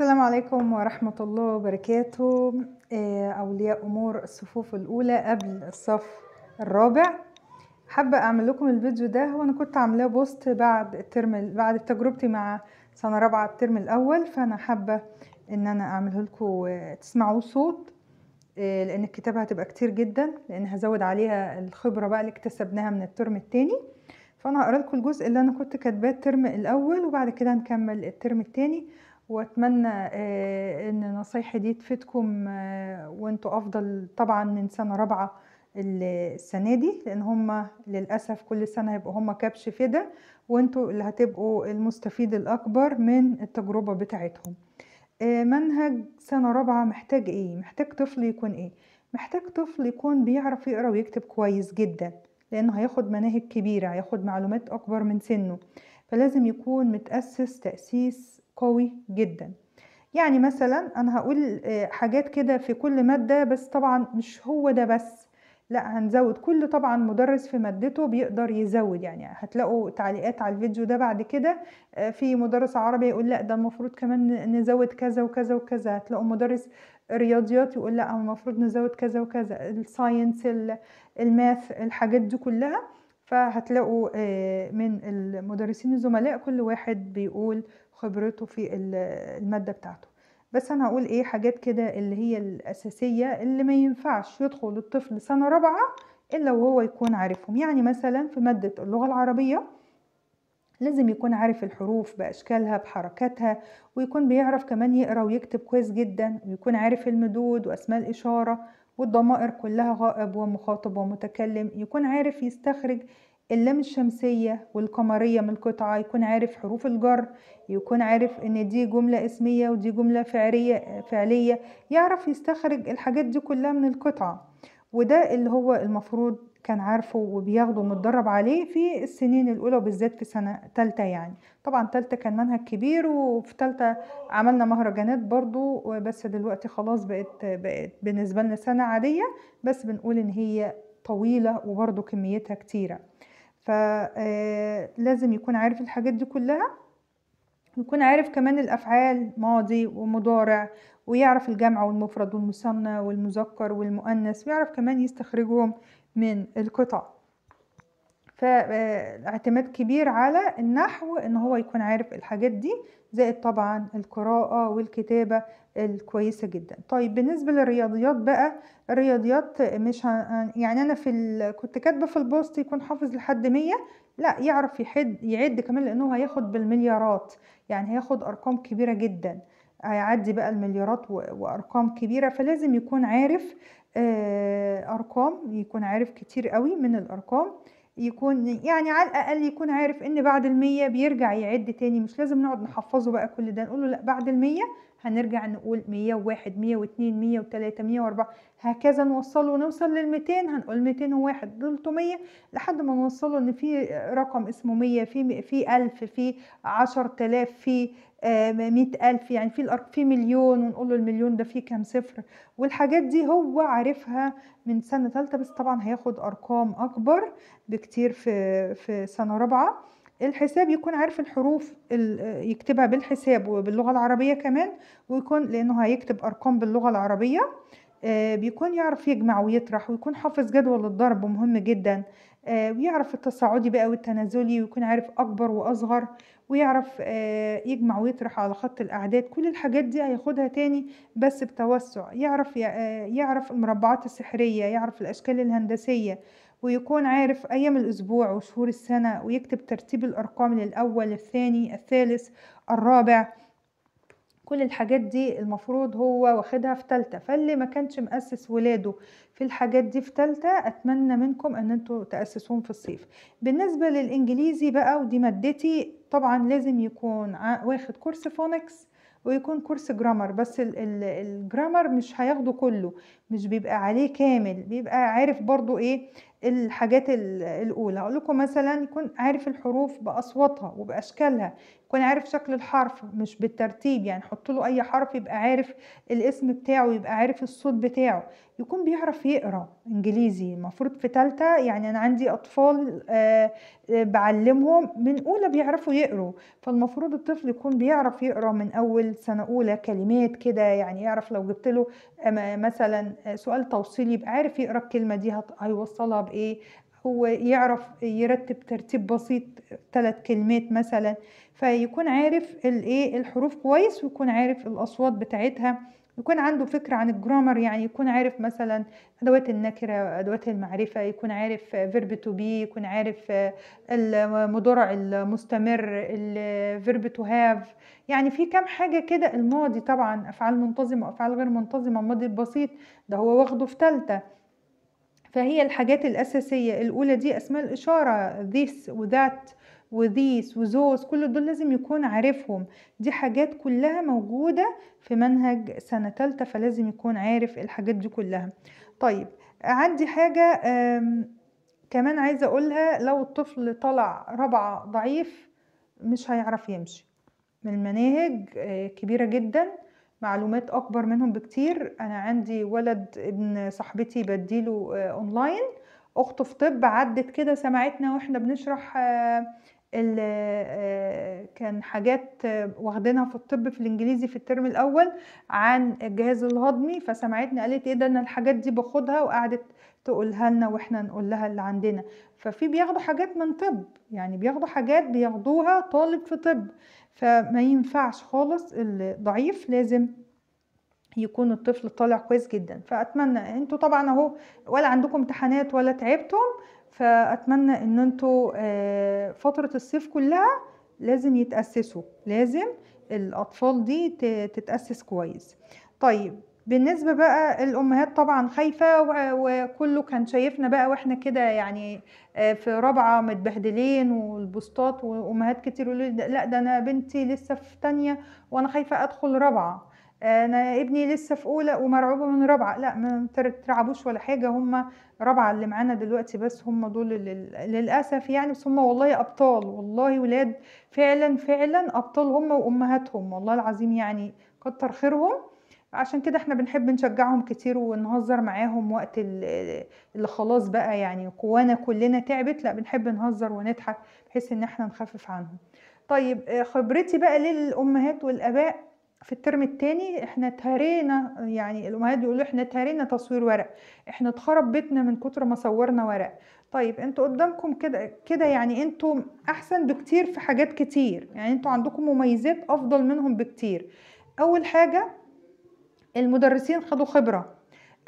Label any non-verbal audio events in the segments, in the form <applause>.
السلام عليكم ورحمة الله وبركاته آه، أولياء أمور الصفوف الأولى قبل الصف الرابع حابة أعمل لكم الفيديو ده وأنا كنت عاملاه بوست بعد الترم بعد تجربتي مع سنة رابعة الترم الأول فأنا حابة إن أنا أعمله لكم آه، تسمعوه صوت آه، لأن الكتابة هتبقى كتير جدا لأن هزود عليها الخبرة بقى اللي اكتسبناها من الترم التاني فأنا هقرا لكم الجزء اللي أنا كنت كاتباه الترم الأول وبعد كده هنكمل الترم التاني واتمنى آه، ان نصيحتي دي تفيدكم آه، وانتوا افضل طبعا من سنه رابعه السنه دي لان هم للاسف كل سنه هيبقوا هم كبش فدا وانتوا اللي هتبقوا المستفيد الاكبر من التجربه بتاعتهم آه، منهج سنه رابعه محتاج ايه محتاج طفل يكون ايه محتاج طفل يكون بيعرف يقرا ويكتب كويس جدا لانه هياخد مناهج كبيره هياخد معلومات اكبر من سنه فلازم يكون متاسس تاسيس قوي جدا يعني مثلا انا هقول آه، حاجات كده في كل مادة بس طبعا مش هو ده بس لا هنزود كل طبعا مدرس في مادته بيقدر يزود يعني هتلاقوا تعليقات على الفيديو ده بعد كده آه، في مدرس عربي يقول لا ده المفروض كمان نزود كذا وكذا وكذا هتلاقوا مدرس رياضيات يقول لا المفروض نزود كذا وكذا الساينس الماث الحاجات دي كلها فهتلاقوا آه، من المدرسين الزملاء كل واحد بيقول خبرته في المادة بتاعته بس انا هقول ايه حاجات كده اللي هي الاساسية اللي ما ينفعش يدخل الطفل سنة رابعة الا وهو يكون عارفهم يعني مثلا في مادة اللغة العربية لازم يكون عارف الحروف بأشكالها بحركاتها ويكون بيعرف كمان يقرأ ويكتب كويس جدا ويكون عارف المدود وأسماء الإشارة والضمائر كلها غائب ومخاطب ومتكلم يكون عارف يستخرج اللام الشمسية والقمرية من القطعة يكون عارف حروف الجر يكون عارف ان دي جملة اسمية ودي جملة فعلية فعلية يعرف يستخرج الحاجات دي كلها من القطعة وده اللي هو المفروض كان عارفه وبياخده ومتدرب عليه في السنين الأولى وبالذات في سنة تالتة يعني طبعا تالتة كان منهج كبير وفي تالتة عملنا مهرجانات برضو بس دلوقتي خلاص بقت, بقت بالنسبة لنا سنة عادية بس بنقول إن هي طويلة وبرضو كميتها كتيرة فلازم آه، يكون عارف الحاجات دي كلها ويكون عارف كمان الأفعال ماضي ومضارع ويعرف الجمع والمفرد والمثنى والمذكر والمؤنث ويعرف كمان يستخرجهم من القطع فاعتماد كبير على النحو ان هو يكون عارف الحاجات دي زائد طبعا القراءة والكتابة الكويسة جدا طيب بالنسبة للرياضيات بقى الرياضيات مش يعني انا في ال... كنت كاتبة في البوست يكون حافظ لحد مية لا يعرف يحد يعد كمان لانه هياخد بالمليارات يعني هياخد ارقام كبيرة جدا هيعدي بقى المليارات وارقام كبيره فلازم يكون عارف آه، ارقام يكون عارف كتير قوي من الارقام يكون يعني على الأقل يكون عارف إن بعد المية بيرجع يعد تاني مش لازم نقعد نحفظه بقى كل ده نقوله لأ بعد المية هنرجع نقول مية وواحد مية واتنين مية وتلاتة مية وأربعة هكذا نوصله ونوصل للمتين هنقول متين وواحد تلتمية لحد ما نوصله إن في رقم اسمه مية في في ألف في عشر تلاف في مئة ألف يعني في في مليون ونقول له المليون ده فيه كام صفر والحاجات دي هو عارفها من سنة ثالثة بس طبعا هياخد أرقام أكبر بكتير في في سنة رابعة الحساب يكون عارف الحروف يكتبها بالحساب وباللغة العربية كمان ويكون لأنه هيكتب أرقام باللغة العربية آه، بيكون يعرف يجمع ويطرح ويكون حافظ جدول الضرب مهم جدا آه، ويعرف التصاعدي بقى والتنازلي ويكون عارف اكبر واصغر ويعرف آه، يجمع ويطرح على خط الاعداد كل الحاجات دي هياخدها تاني بس بتوسع يعرف آه، يعرف المربعات السحريه يعرف الاشكال الهندسيه ويكون عارف أيام الأسبوع وشهور السنة ويكتب ترتيب الأرقام للأول الثاني الثالث الرابع كل الحاجات دي المفروض هو واخدها في تالتة فاللي ما كانش مأسس ولاده في الحاجات دي في تالتة أتمنى منكم أن انتوا تأسسوهم في الصيف بالنسبة للإنجليزي بقى ودي مادتي طبعا لازم يكون واخد كورس فونكس ويكون كورس جرامر بس الجرامر مش هياخده كله مش بيبقى عليه كامل بيبقى عارف برضو ايه الحاجات الاولى اقول لكم مثلا يكون عارف الحروف باصواتها وباشكالها يكون عارف شكل الحرف مش بالترتيب يعني حط له اي حرف يبقى عارف الاسم بتاعه يبقى عارف الصوت بتاعه يكون بيعرف يقرا انجليزي المفروض في ثالثه يعني انا عندي اطفال آآ آه، آآ آه، بعلمهم من اولى بيعرفوا يقروا فالمفروض الطفل يكون بيعرف يقرا من اول سنه اولى كلمات كده يعني يعرف لو جبت له آه، مثلا سؤال توصيلي يبقى عارف يقرا الكلمه دي هيوصلها بايه ايه هو يعرف يرتب ترتيب بسيط ثلاث كلمات مثلا فيكون عارف الايه الحروف كويس ويكون عارف الاصوات بتاعتها يكون عنده فكرة عن الجرامر يعني يكون عارف مثلا أدوات النكرة أدوات المعرفة يكون عارف فيرب تو بي يكون عارف المضارع المستمر الفيرب تو هاف يعني في كام حاجة كده الماضي طبعا أفعال منتظمة وأفعال غير منتظمة الماضي البسيط ده هو واخده في ثالثة فهي الحاجات الأساسية الأولى دي أسماء الإشارة this وذات وذيس وذوس كل دول لازم يكون عارفهم دي حاجات كلها موجودة في منهج سنة تالتة فلازم يكون عارف الحاجات دي كلها طيب عندي حاجة كمان عايزة أقولها لو الطفل طلع رابعة ضعيف مش هيعرف يمشي من المناهج آه، كبيرة جدا معلومات اكبر منهم بكتير انا عندي ولد ابن صاحبتي بديله اونلاين آه، اخته في طب عدت كده سمعتنا واحنا بنشرح آه، آه، كان حاجات واخدينها في الطب في الانجليزي في الترم الاول عن الجهاز الهضمي فسمعتنا قالت ايه ده انا الحاجات دي باخدها وقعدت تقولها لنا واحنا نقول لها اللي عندنا ففي بياخدوا حاجات من طب يعني بياخدوا حاجات بياخدوها طالب في طب فما ينفعش خالص الضعيف لازم يكون الطفل طالع كويس جدا فاتمنى انتوا طبعا اهو ولا عندكم امتحانات ولا تعبتم فاتمنى ان انتوا آه، فتره الصيف كلها لازم يتاسسوا لازم الاطفال دي تتاسس كويس طيب بالنسبة بقى الأمهات طبعا خايفة وكله كان شايفنا بقى واحنا كده يعني آه، في رابعة متبهدلين والبوستات وأمهات كتير يقولوا لا ده أنا بنتي لسه في تانية وأنا خايفة أدخل رابعة آه، أنا ابني لسه في أولى ومرعوبة من رابعة لا ما ترعبوش ولا حاجة هم رابعة اللي معانا دلوقتي بس هم دول للأسف يعني بس هم والله أبطال والله ولاد فعلا فعلا أبطال هم وأمهاتهم والله العظيم يعني كتر خيرهم عشان كده احنا بنحب نشجعهم كتير ونهزر معاهم وقت اللي خلاص بقى يعني قوانا كلنا تعبت لا بنحب نهزر ونضحك بحيث ان احنا نخفف عنهم طيب آه، خبرتي بقى للامهات والاباء في الترم الثاني احنا تهرينا يعني الامهات بيقولوا احنا تهرينا تصوير ورق احنا اتخرب بيتنا من كتر ما صورنا ورق طيب انتوا قدامكم كده كده يعني انتوا احسن بكتير في حاجات كتير يعني انتوا عندكم مميزات افضل منهم بكتير اول حاجه المدرسين خدوا خبرة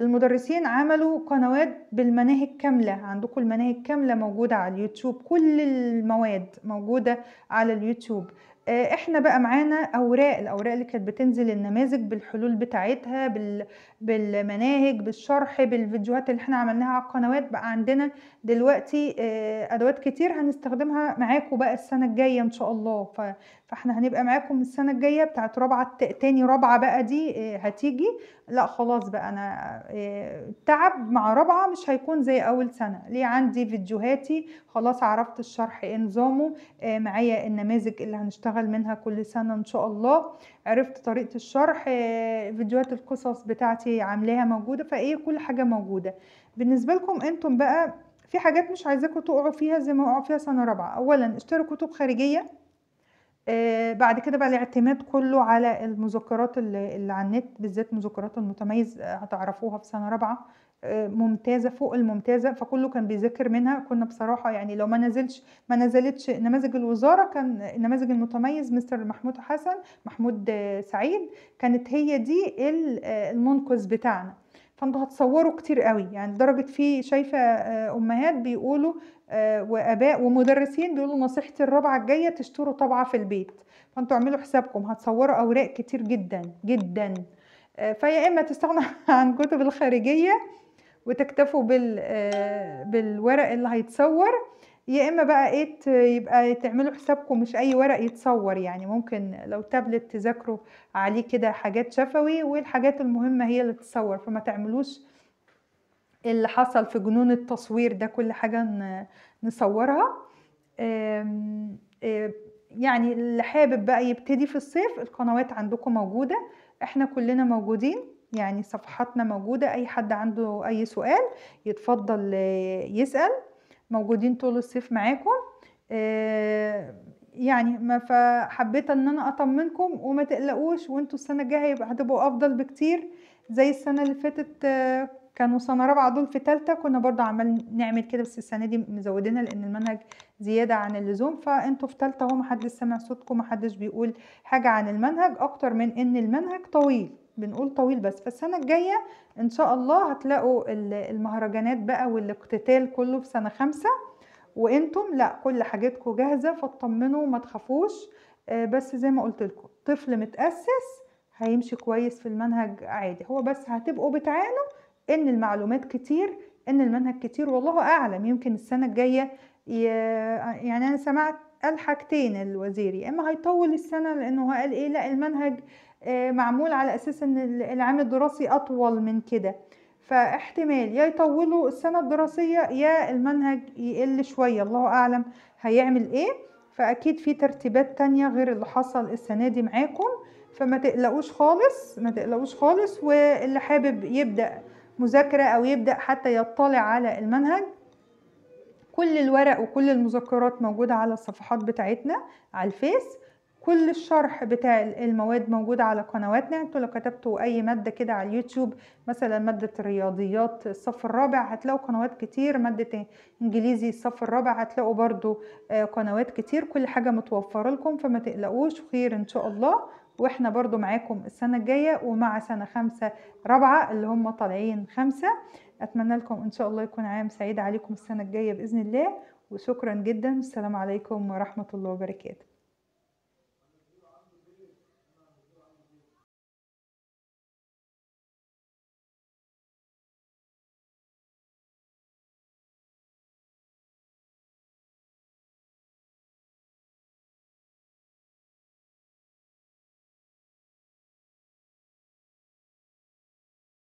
المدرسين عملوا قنوات بالمناهج كاملة عندكم المناهج كاملة موجودة على اليوتيوب كل المواد موجودة على اليوتيوب آه، احنا بقى معانا اوراق الاوراق اللي كانت بتنزل النماذج بالحلول بتاعتها بال... بالمناهج بالشرح بالفيديوهات اللي احنا عملناها على القنوات بقى عندنا دلوقتي آه، ادوات كتير هنستخدمها معاكم بقى السنه الجايه ان شاء الله فاحنا هنبقى معاكم السنه الجايه بتاعت رابعه تاني رابعه بقى دي آه، هتيجي لا خلاص بقى انا آه، التعب مع رابعه مش هيكون زي اول سنه ليه عندي فيديوهاتي خلاص عرفت الشرح ايه نظامه آه، معايا النماذج اللي هنشتغل منها كل سنه ان شاء الله عرفت طريقه الشرح فيديوهات القصص بتاعتي عاملاها موجوده فايه كل حاجه موجوده بالنسبه لكم انتم بقى في حاجات مش عايزاكم تقعوا فيها زي ما وقعوا فيها سنه رابعه اولا اشتروا كتب خارجيه آه، بعد كده بقى الاعتماد كله على المذكرات اللي, اللي على النت بالذات مذكرات المتميز آه، هتعرفوها في سنه رابعه آه، ممتازه فوق الممتازه فكله كان بيذاكر منها كنا بصراحه يعني لو ما نزلش ما نزلتش نماذج الوزاره كان نماذج المتميز مستر محمود حسن محمود سعيد كانت هي دي المنقذ بتاعنا فانتوا هتصوروا كتير قوي يعني لدرجه في شايفه آه، امهات بيقولوا آه، واباء ومدرسين بيقولوا نصيحتي الرابعه الجايه تشتروا طبعة في البيت فانتوا اعملوا حسابكم هتصوروا اوراق كتير جدا جدا آه، فيا اما تستغنى <laughs> عن كتب الخارجيه وتكتفوا بالورق اللي هيتصور يا اما بقى ايه يبقى تعملوا حسابكم مش اي ورق يتصور يعني ممكن لو تابلت تذاكروا عليه كده حاجات شفوي والحاجات المهمه هي اللي تتصور فما تعملوش اللي حصل في جنون التصوير ده كل حاجه نصورها يعني اللي حابب بقى يبتدي في الصيف القنوات عندكم موجوده احنا كلنا موجودين يعني صفحاتنا موجودة أي حد عنده أي سؤال يتفضل يسأل موجودين طول الصيف معاكم آه، يعني ما فحبيت ان انا اطمنكم وما تقلقوش وانتوا السنه الجايه هتبقوا افضل بكتير زي السنه اللي فاتت آه، كانوا سنه رابعه دول في ثالثه كنا برده عمال نعمل كده بس السنه دي مزودينها لان المنهج زياده عن اللزوم فانتوا في ثالثه اهو محدش سامع صوتكم محدش بيقول حاجه عن المنهج اكتر من ان المنهج طويل بنقول طويل بس فالسنة الجاية ان شاء الله هتلاقوا المهرجانات بقى والاقتتال كله في سنة خمسة وانتم لا كل حاجتكم جاهزة فاطمنوا ما تخافوش آه، بس زي ما قلت لكم طفل متأسس هيمشي كويس في المنهج عادي هو بس هتبقوا بتعانوا ان المعلومات كتير ان المنهج كتير والله اعلم يمكن السنة الجاية يعني انا سمعت قال حاجتين الوزير يا اما هيطول السنه لانه قال ايه لا المنهج آه، معمول على اساس ان العام الدراسي اطول من كده فاحتمال يا يطولوا السنه الدراسيه يا المنهج يقل شويه الله اعلم هيعمل ايه فاكيد في ترتيبات تانية غير اللي حصل السنه دي معاكم فما تقلقوش خالص ما تقلقوش خالص واللي حابب يبدا مذاكره او يبدا حتى يطلع على المنهج كل الورق وكل المذكرات موجوده على الصفحات بتاعتنا على الفيس كل الشرح بتاع المواد موجود على قنواتنا انتوا لو كتبتوا اي مادة كده على اليوتيوب مثلا مادة الرياضيات الصف الرابع هتلاقوا قنوات كتير مادة انجليزي الصف الرابع هتلاقوا برضو آه، قنوات كتير كل حاجة متوفرة لكم فما تقلقوش خير ان شاء الله واحنا برضو معاكم السنة الجاية ومع سنة خمسة رابعة اللي هم طالعين خمسة اتمنى لكم ان شاء الله يكون عام سعيد عليكم السنة الجاية بإذن الله وشكرا جدا السلام عليكم ورحمة الله وبركاته